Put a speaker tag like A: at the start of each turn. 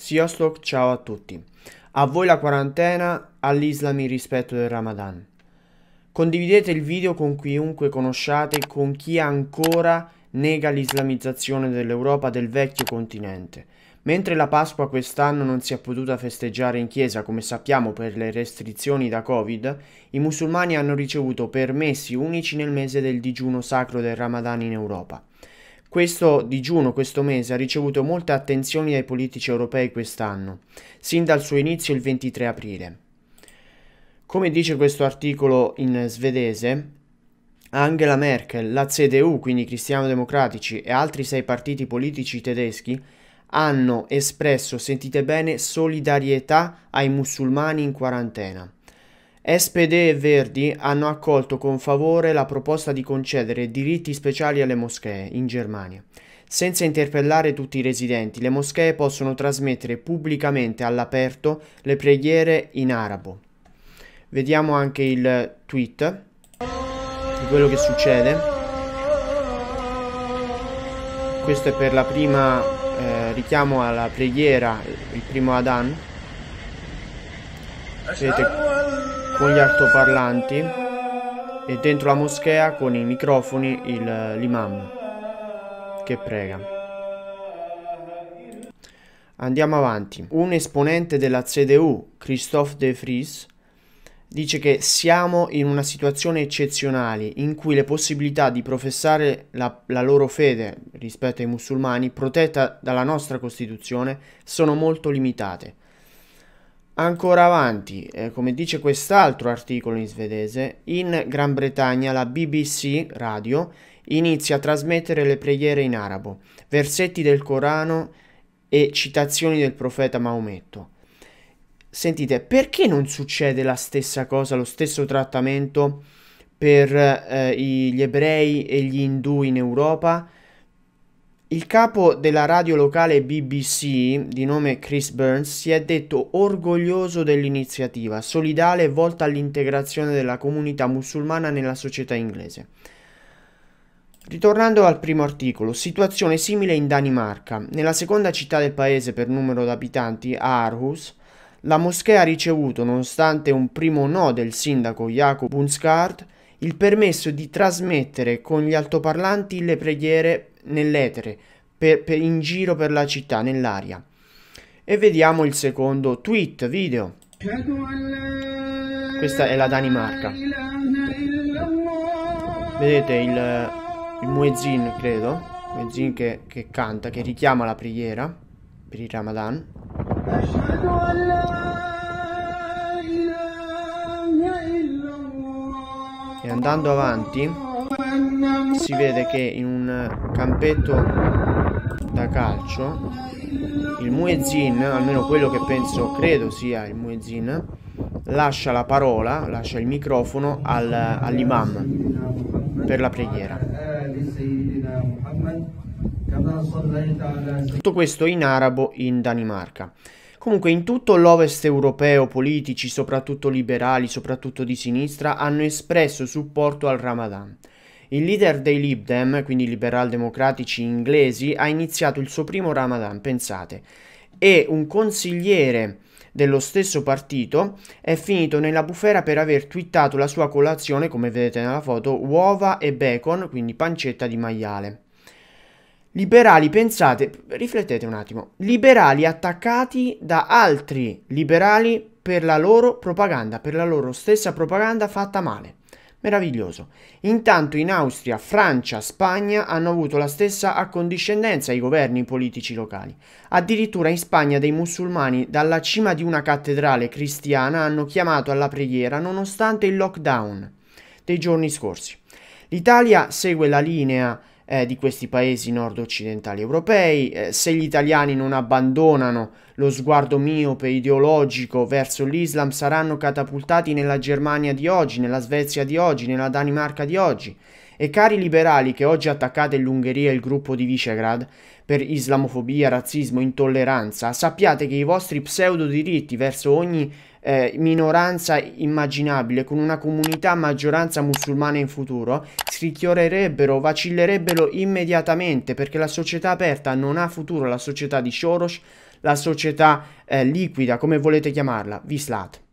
A: Sioslock, ciao a tutti. A voi la quarantena, all'Islam il rispetto del Ramadan. Condividete il video con chiunque conosciate e con chi ancora nega l'islamizzazione dell'Europa del vecchio continente. Mentre la Pasqua quest'anno non si è potuta festeggiare in chiesa, come sappiamo per le restrizioni da Covid, i musulmani hanno ricevuto permessi unici nel mese del digiuno sacro del Ramadan in Europa. Questo digiuno, questo mese, ha ricevuto molta attenzione dai politici europei quest'anno, sin dal suo inizio il 23 aprile. Come dice questo articolo in svedese, Angela Merkel, la CDU, quindi i cristiano democratici, e altri sei partiti politici tedeschi hanno espresso, sentite bene, solidarietà ai musulmani in quarantena. SPD e Verdi hanno accolto con favore la proposta di concedere diritti speciali alle moschee in Germania. Senza interpellare tutti i residenti, le moschee possono trasmettere pubblicamente all'aperto le preghiere in arabo. Vediamo anche il tweet di quello che succede. Questo è per la prima eh, richiamo alla preghiera, il primo Adan vedete con gli altoparlanti e dentro la moschea con i microfoni l'imam che prega. Andiamo avanti. Un esponente della CDU, Christophe De Vries, dice che siamo in una situazione eccezionale in cui le possibilità di professare la, la, loro fede rispetto ai musulmani, protetta dalla nostra Costituzione, sono molto limitate. Ancora avanti, eh, come dice quest'altro articolo in svedese, in Gran Bretagna la BBC Radio inizia a trasmettere le preghiere in arabo, versetti del Corano e citazioni del profeta Maometto. Sentite, perché non succede la stessa cosa, lo stesso trattamento per eh, gli ebrei e gli indù in Europa il capo della radio locale BBC, di nome Chris Burns, si è detto orgoglioso dell'iniziativa, solidale e volta all'integrazione della comunità musulmana nella società inglese. Ritornando al primo articolo, situazione simile in Danimarca. Nella seconda città del paese per numero d'abitanti, Aarhus, la moschea ha ricevuto, nonostante un primo no del sindaco Jacob Bunskard, il permesso di trasmettere con gli altoparlanti le preghiere nell'etere, per, per in giro per la città, nell'aria. E vediamo il secondo tweet, video. Questa è la Danimarca. Vedete il, il muezzin, credo. Muezzin che, che canta, che richiama la preghiera per il Ramadan. E andando avanti si vede che in un campetto da calcio il muezzin, almeno quello che penso, credo sia il muezzin, lascia la parola, lascia il microfono al, all'imam per la preghiera. Tutto questo in arabo in Danimarca. Comunque in tutto l'ovest europeo politici, soprattutto liberali, soprattutto di sinistra, hanno espresso supporto al Ramadan. Il leader dei Lib Dem, quindi liberal democratici inglesi, ha iniziato il suo primo Ramadan, pensate, e un consigliere dello stesso partito è finito nella bufera per aver twittato la sua colazione, come vedete nella foto, uova e bacon, quindi pancetta di maiale. Liberali, pensate, riflettete un attimo, liberali attaccati da altri liberali per la loro propaganda, per la loro stessa propaganda fatta male. Meraviglioso. Intanto in Austria, Francia, Spagna hanno avuto la stessa accondiscendenza ai governi politici locali. Addirittura in Spagna dei musulmani dalla cima di una cattedrale cristiana hanno chiamato alla preghiera nonostante il lockdown dei giorni scorsi. L'Italia segue la linea eh, di questi paesi nord-occidentali europei, eh, se gli italiani non abbandonano lo sguardo miope ideologico verso l'Islam saranno catapultati nella Germania di oggi, nella Svezia di oggi, nella Danimarca di oggi. E cari liberali che oggi attaccate l'Ungheria e il gruppo di Visegrad per islamofobia, razzismo, intolleranza, sappiate che i vostri pseudo-diritti verso ogni eh, minoranza immaginabile con una comunità maggioranza musulmana in futuro scricchiorerebbero, vacillerebbero immediatamente perché la società aperta non ha futuro, la società di Soros, la società eh, liquida, come volete chiamarla, Vislat.